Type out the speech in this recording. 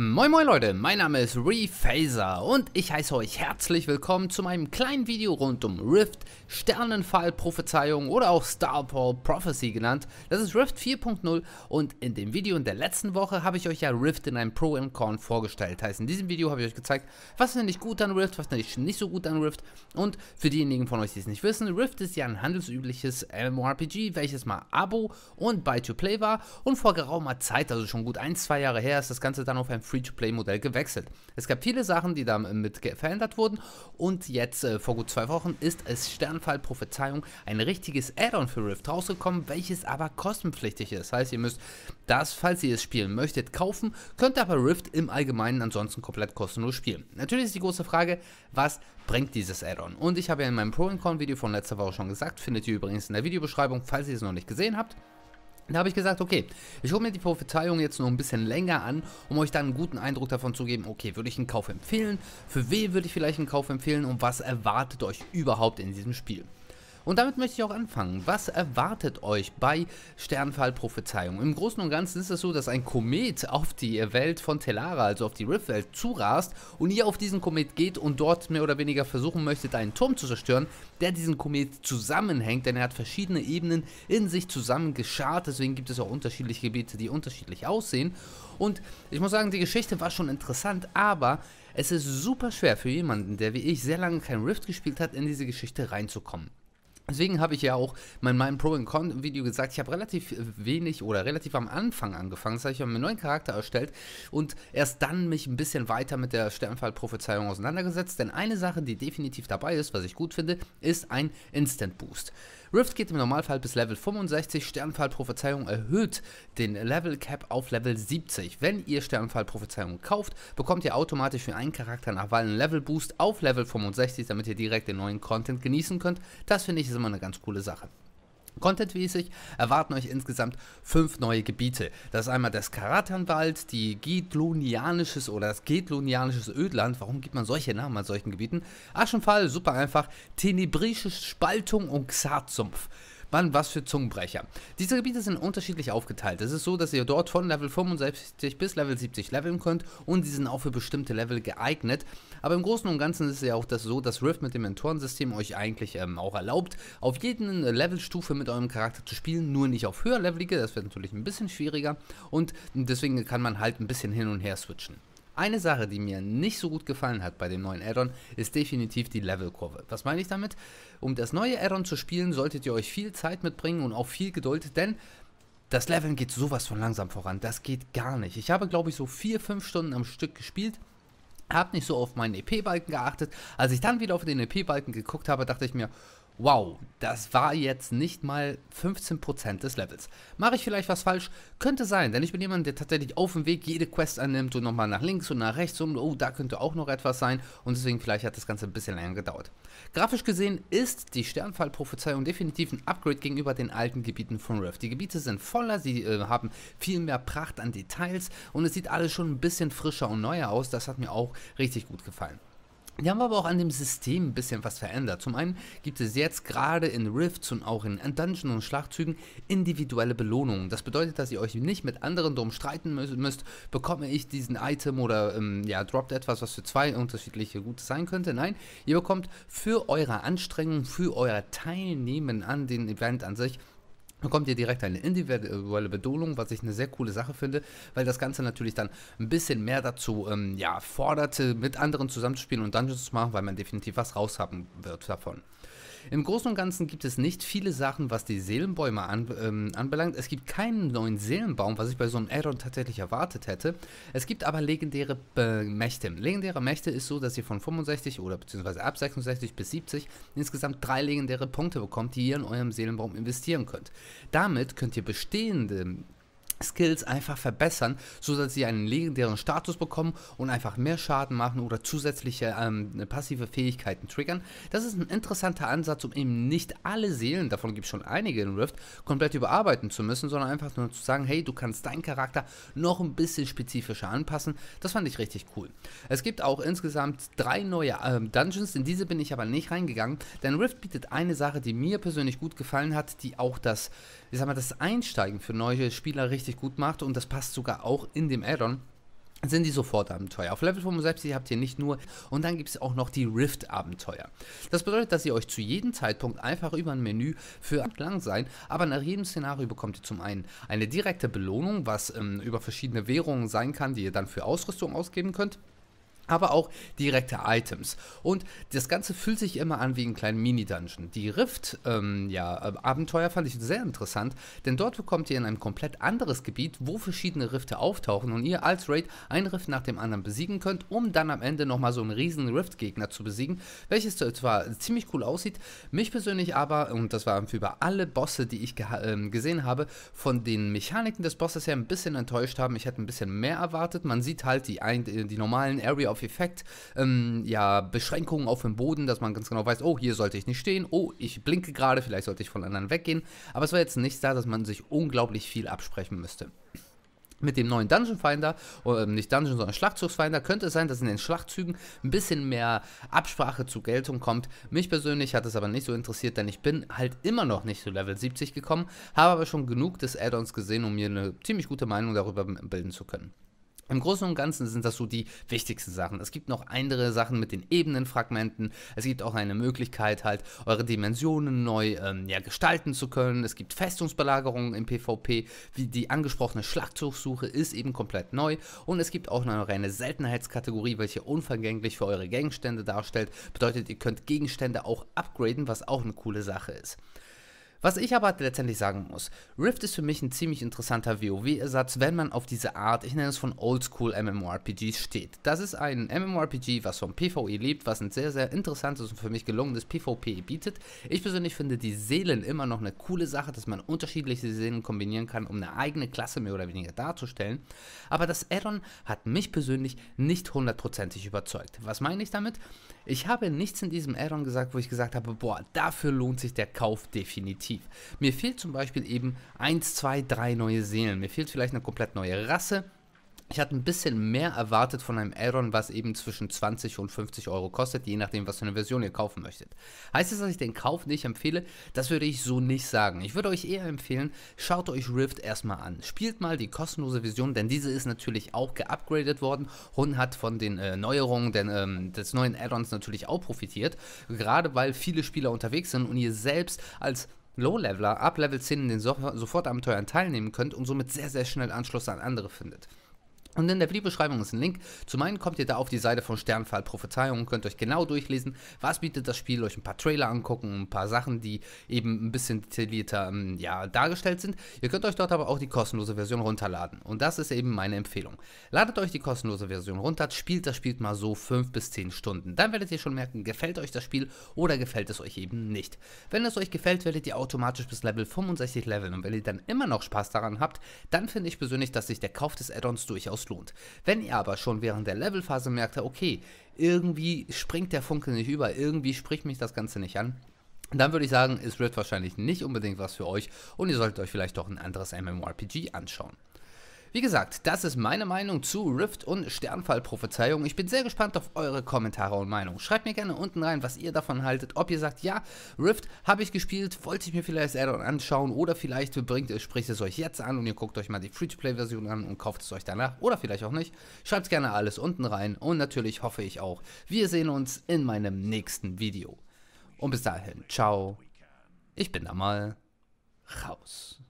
Moin moin Leute, mein Name ist ReFaser und ich heiße euch herzlich willkommen zu meinem kleinen Video rund um Rift, Sternenfall, Prophezeiung oder auch Starfall Prophecy genannt. Das ist Rift 4.0 und in dem Video in der letzten Woche habe ich euch ja Rift in einem Pro und Con vorgestellt. Heißt, in diesem Video habe ich euch gezeigt, was finde ich gut an Rift, was finde ich nicht so gut an Rift und für diejenigen von euch, die es nicht wissen, Rift ist ja ein handelsübliches MMORPG, welches mal Abo und Buy-to-Play war und vor geraumer Zeit, also schon gut ein, zwei Jahre her, ist das Ganze dann auf einem Free-to-Play-Modell gewechselt. Es gab viele Sachen, die damit verändert wurden und jetzt äh, vor gut zwei Wochen ist es Sternfall Prophezeiung ein richtiges Add-on für Rift rausgekommen, welches aber kostenpflichtig ist. Das heißt, ihr müsst das, falls ihr es spielen möchtet, kaufen, könnt aber Rift im Allgemeinen ansonsten komplett kostenlos spielen. Natürlich ist die große Frage, was bringt dieses Add-on? Und ich habe ja in meinem Pro-Con-Video von letzter Woche schon gesagt, findet ihr übrigens in der Videobeschreibung, falls ihr es noch nicht gesehen habt. Da habe ich gesagt, okay, ich hole mir die Prophezeiung jetzt noch ein bisschen länger an, um euch dann einen guten Eindruck davon zu geben, okay, würde ich einen Kauf empfehlen, für wen würde ich vielleicht einen Kauf empfehlen und was erwartet euch überhaupt in diesem Spiel. Und damit möchte ich auch anfangen. Was erwartet euch bei Sternfallprophezeiung? Im Großen und Ganzen ist es so, dass ein Komet auf die Welt von Telara, also auf die Riftwelt, zurast und ihr auf diesen Komet geht und dort mehr oder weniger versuchen möchtet, einen Turm zu zerstören, der diesen Komet zusammenhängt, denn er hat verschiedene Ebenen in sich zusammengeschart, deswegen gibt es auch unterschiedliche Gebiete, die unterschiedlich aussehen. Und ich muss sagen, die Geschichte war schon interessant, aber es ist super schwer für jemanden, der wie ich sehr lange kein Rift gespielt hat, in diese Geschichte reinzukommen. Deswegen habe ich ja auch mein meinem Pro and Con Video gesagt, ich habe relativ wenig oder relativ am Anfang angefangen. Das heißt, ich habe mir einen neuen Charakter erstellt und erst dann mich ein bisschen weiter mit der Sternfall-Prophezeiung auseinandergesetzt. Denn eine Sache, die definitiv dabei ist, was ich gut finde, ist ein Instant Boost. Rift geht im Normalfall bis Level 65, Sternfallprophezeiung erhöht den Level Cap auf Level 70. Wenn ihr Sternfallprophezeiung kauft, bekommt ihr automatisch für einen Charakter nach Wahl einen Level Boost auf Level 65, damit ihr direkt den neuen Content genießen könnt. Das finde ich ist immer eine ganz coole Sache. Contentmäßig erwarten euch insgesamt fünf neue Gebiete. Das ist einmal das Karatanwald, die Gedlonianisches oder das Gedlonianisches Ödland. Warum gibt man solche Namen an solchen Gebieten? Aschenfall, super einfach. Tenebrische Spaltung und Xarzumpf wann was für Zungenbrecher. Diese Gebiete sind unterschiedlich aufgeteilt. Es ist so, dass ihr dort von Level 65 bis Level 70 leveln könnt und die sind auch für bestimmte Level geeignet. Aber im Großen und Ganzen ist es ja auch das so, dass Rift mit dem Mentorensystem euch eigentlich ähm, auch erlaubt, auf jeden Levelstufe mit eurem Charakter zu spielen, nur nicht auf höherlevelige, das wird natürlich ein bisschen schwieriger und deswegen kann man halt ein bisschen hin und her switchen. Eine Sache, die mir nicht so gut gefallen hat bei dem neuen Addon, ist definitiv die Levelkurve. Was meine ich damit? Um das neue Addon zu spielen, solltet ihr euch viel Zeit mitbringen und auch viel Geduld, denn das Leveln geht sowas von langsam voran. Das geht gar nicht. Ich habe, glaube ich, so 4-5 Stunden am Stück gespielt. Habe nicht so auf meinen EP-Balken geachtet. Als ich dann wieder auf den EP-Balken geguckt habe, dachte ich mir, wow, das war jetzt nicht mal 15% des Levels. Mache ich vielleicht was falsch? Könnte sein, denn ich bin jemand, der tatsächlich auf dem Weg jede Quest annimmt und nochmal nach links und nach rechts und oh, da könnte auch noch etwas sein und deswegen vielleicht hat das Ganze ein bisschen länger gedauert. Grafisch gesehen ist die Sternfallprophezeiung definitiv ein Upgrade gegenüber den alten Gebieten von Rift. Die Gebiete sind voller, sie äh, haben viel mehr Pracht an Details und es sieht alles schon ein bisschen frischer und neuer aus. Das hat mir auch richtig gut gefallen. Die haben aber auch an dem System ein bisschen was verändert. Zum einen gibt es jetzt gerade in Rifts und auch in Dungeons und Schlachtzügen individuelle Belohnungen. Das bedeutet, dass ihr euch nicht mit anderen drum streiten müsst, bekomme ich diesen Item oder ähm, ja, droppt etwas, was für zwei unterschiedliche Gutes sein könnte. Nein, ihr bekommt für eure Anstrengung, für euer Teilnehmen an dem Event an sich bekommt ihr direkt eine individuelle Belohnung, was ich eine sehr coole Sache finde, weil das Ganze natürlich dann ein bisschen mehr dazu ähm, ja, fordert, mit anderen zusammenzuspielen und Dungeons zu machen, weil man definitiv was raushaben wird davon. Im Großen und Ganzen gibt es nicht viele Sachen, was die Seelenbäume an, ähm, anbelangt. Es gibt keinen neuen Seelenbaum, was ich bei so einem Addon tatsächlich erwartet hätte. Es gibt aber legendäre äh, Mächte. Legendäre Mächte ist so, dass ihr von 65 oder beziehungsweise ab 66 bis 70 insgesamt drei legendäre Punkte bekommt, die ihr in eurem Seelenbaum investieren könnt. Damit könnt ihr bestehende Skills einfach verbessern, so dass sie einen legendären Status bekommen und einfach mehr Schaden machen oder zusätzliche ähm, passive Fähigkeiten triggern. Das ist ein interessanter Ansatz, um eben nicht alle Seelen, davon gibt es schon einige in Rift, komplett überarbeiten zu müssen, sondern einfach nur zu sagen, hey, du kannst deinen Charakter noch ein bisschen spezifischer anpassen. Das fand ich richtig cool. Es gibt auch insgesamt drei neue ähm, Dungeons, in diese bin ich aber nicht reingegangen, denn Rift bietet eine Sache, die mir persönlich gut gefallen hat, die auch das wie sagen wir, das Einsteigen für neue Spieler richtig gut macht und das passt sogar auch in dem Addon sind die sofort Abenteuer. Auf Level 65 habt ihr nicht nur und dann gibt es auch noch die Rift Abenteuer. Das bedeutet, dass ihr euch zu jedem Zeitpunkt einfach über ein Menü für lang sein, aber nach jedem Szenario bekommt ihr zum einen eine direkte Belohnung, was ähm, über verschiedene Währungen sein kann, die ihr dann für Ausrüstung ausgeben könnt aber auch direkte Items. Und das Ganze fühlt sich immer an wie ein kleiner Mini-Dungeon. Die Rift-Abenteuer ähm, ja, äh, fand ich sehr interessant, denn dort bekommt ihr in ein komplett anderes Gebiet, wo verschiedene Rifte auftauchen und ihr als Raid einen Rift nach dem anderen besiegen könnt, um dann am Ende nochmal so einen riesen Rift-Gegner zu besiegen, welches zwar ziemlich cool aussieht, mich persönlich aber, und das war über alle Bosse, die ich äh, gesehen habe, von den Mechaniken des Bosses her ein bisschen enttäuscht haben. Ich hätte ein bisschen mehr erwartet. Man sieht halt die, die normalen Area of auf Effekt, ähm, ja, Beschränkungen auf dem Boden, dass man ganz genau weiß, oh, hier sollte ich nicht stehen, oh, ich blinke gerade, vielleicht sollte ich von anderen weggehen. Aber es war jetzt nichts da, dass man sich unglaublich viel absprechen müsste. Mit dem neuen Dungeon Finder, oder äh, nicht Dungeon, sondern Schlachtzugsfinder, könnte es sein, dass in den Schlachtzügen ein bisschen mehr Absprache zu Geltung kommt. Mich persönlich hat es aber nicht so interessiert, denn ich bin halt immer noch nicht zu Level 70 gekommen, habe aber schon genug des Add-ons gesehen, um mir eine ziemlich gute Meinung darüber bilden zu können. Im Großen und Ganzen sind das so die wichtigsten Sachen. Es gibt noch andere Sachen mit den Ebenenfragmenten. Es gibt auch eine Möglichkeit, halt eure Dimensionen neu ähm, ja, gestalten zu können. Es gibt Festungsbelagerungen im PvP. Wie die angesprochene Schlachtzugssuche ist eben komplett neu. Und es gibt auch noch eine Seltenheitskategorie, welche unvergänglich für eure Gegenstände darstellt. Bedeutet, ihr könnt Gegenstände auch upgraden, was auch eine coole Sache ist. Was ich aber letztendlich sagen muss, Rift ist für mich ein ziemlich interessanter WoW-Ersatz, wenn man auf diese Art, ich nenne es von Oldschool MMORPGs steht. Das ist ein MMORPG, was vom PvE lebt, was ein sehr, sehr interessantes und für mich gelungenes PvP bietet. Ich persönlich finde die Seelen immer noch eine coole Sache, dass man unterschiedliche Seelen kombinieren kann, um eine eigene Klasse mehr oder weniger darzustellen. Aber das Addon hat mich persönlich nicht hundertprozentig überzeugt. Was meine ich damit? Ich habe nichts in diesem Addon gesagt, wo ich gesagt habe, boah, dafür lohnt sich der Kauf definitiv aktiv. Mir fehlt zum Beispiel eben 1, 2, 3 neue Seelen. Mir fehlt vielleicht eine komplett neue Rasse. Ich hatte ein bisschen mehr erwartet von einem Aeron, was eben zwischen 20 und 50 Euro kostet, je nachdem, was für eine Version ihr kaufen möchtet. Heißt es, das, dass ich den Kauf nicht empfehle? Das würde ich so nicht sagen. Ich würde euch eher empfehlen, schaut euch Rift erstmal an. Spielt mal die kostenlose Version, denn diese ist natürlich auch geupgradet worden und hat von den äh, Neuerungen denn, ähm, des neuen add natürlich auch profitiert. Gerade weil viele Spieler unterwegs sind und ihr selbst als Low-Leveler ab Level 10 in den so Sofortabenteuern teilnehmen könnt und somit sehr, sehr schnell Anschluss an andere findet. Und in der Videobeschreibung ist ein Link. Zum einen kommt ihr da auf die Seite von Sternfall Prophezeiung und könnt euch genau durchlesen, was bietet das Spiel, euch ein paar Trailer angucken, ein paar Sachen, die eben ein bisschen detaillierter ähm, ja, dargestellt sind. Ihr könnt euch dort aber auch die kostenlose Version runterladen. Und das ist eben meine Empfehlung. Ladet euch die kostenlose Version runter, spielt das Spiel mal so 5 bis 10 Stunden. Dann werdet ihr schon merken, gefällt euch das Spiel oder gefällt es euch eben nicht. Wenn es euch gefällt, werdet ihr automatisch bis Level 65 leveln. Und wenn ihr dann immer noch Spaß daran habt, dann finde ich persönlich, dass sich der Kauf des Addons durchaus durchaus lohnt. Wenn ihr aber schon während der Levelphase merkt, okay, irgendwie springt der Funke nicht über, irgendwie spricht mich das Ganze nicht an, dann würde ich sagen, ist Rift wahrscheinlich nicht unbedingt was für euch und ihr solltet euch vielleicht doch ein anderes MMORPG anschauen. Wie gesagt, das ist meine Meinung zu Rift und Sternfallprophezeiung. Ich bin sehr gespannt auf eure Kommentare und Meinungen. Schreibt mir gerne unten rein, was ihr davon haltet. Ob ihr sagt, ja, Rift habe ich gespielt, wollte ich mir vielleicht das Addon anschauen oder vielleicht bringt es, spricht es euch jetzt an und ihr guckt euch mal die Free-to-Play-Version an und kauft es euch danach oder vielleicht auch nicht. Schreibt gerne alles unten rein und natürlich hoffe ich auch, wir sehen uns in meinem nächsten Video. Und bis dahin, ciao. Ich bin da mal raus.